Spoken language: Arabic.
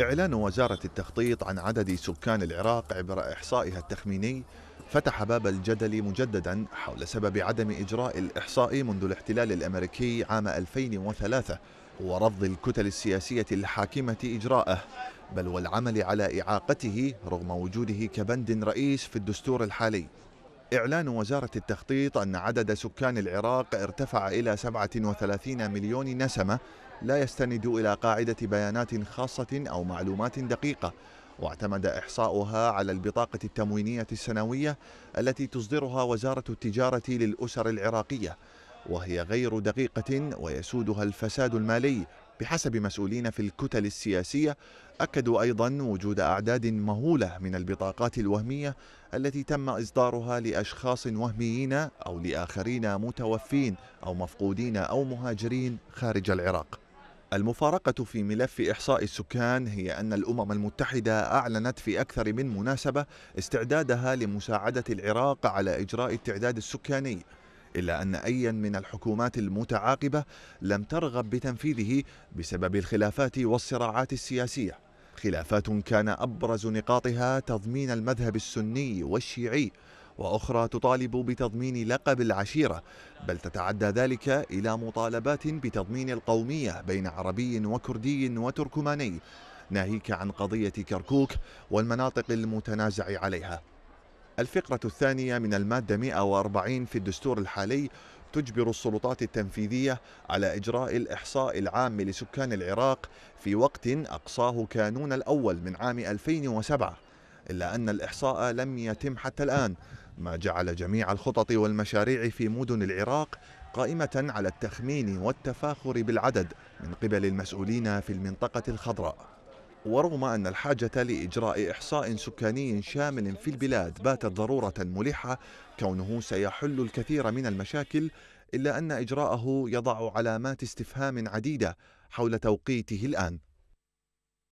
إعلان وزارة التخطيط عن عدد سكان العراق عبر إحصائها التخميني فتح باب الجدل مجددا حول سبب عدم إجراء الإحصاء منذ الاحتلال الأمريكي عام 2003 ورفض الكتل السياسية الحاكمة إجراءه بل والعمل على إعاقته رغم وجوده كبند رئيس في الدستور الحالي إعلان وزارة التخطيط أن عدد سكان العراق ارتفع إلى 37 مليون نسمة لا يستند إلى قاعدة بيانات خاصة أو معلومات دقيقة واعتمد إحصاؤها على البطاقة التموينية السنوية التي تصدرها وزارة التجارة للأسر العراقية وهي غير دقيقة ويسودها الفساد المالي بحسب مسؤولين في الكتل السياسية أكدوا أيضا وجود أعداد مهولة من البطاقات الوهمية التي تم إصدارها لأشخاص وهميين أو لآخرين متوفين أو مفقودين أو مهاجرين خارج العراق المفارقة في ملف إحصاء السكان هي أن الأمم المتحدة أعلنت في أكثر من مناسبة استعدادها لمساعدة العراق على إجراء التعداد السكاني إلا أن أيا من الحكومات المتعاقبة لم ترغب بتنفيذه بسبب الخلافات والصراعات السياسية خلافات كان أبرز نقاطها تضمين المذهب السني والشيعي وأخرى تطالب بتضمين لقب العشيرة بل تتعدى ذلك إلى مطالبات بتضمين القومية بين عربي وكردي وتركماني ناهيك عن قضية كركوك والمناطق المتنازع عليها الفقرة الثانية من المادة 140 في الدستور الحالي تجبر السلطات التنفيذية على إجراء الإحصاء العام لسكان العراق في وقت أقصاه كانون الأول من عام 2007 إلا أن الإحصاء لم يتم حتى الآن ما جعل جميع الخطط والمشاريع في مدن العراق قائمة على التخمين والتفاخر بالعدد من قبل المسؤولين في المنطقة الخضراء ورغم أن الحاجة لإجراء إحصاء سكاني شامل في البلاد باتت ضرورة ملحة كونه سيحل الكثير من المشاكل إلا أن إجراءه يضع علامات استفهام عديدة حول توقيته الآن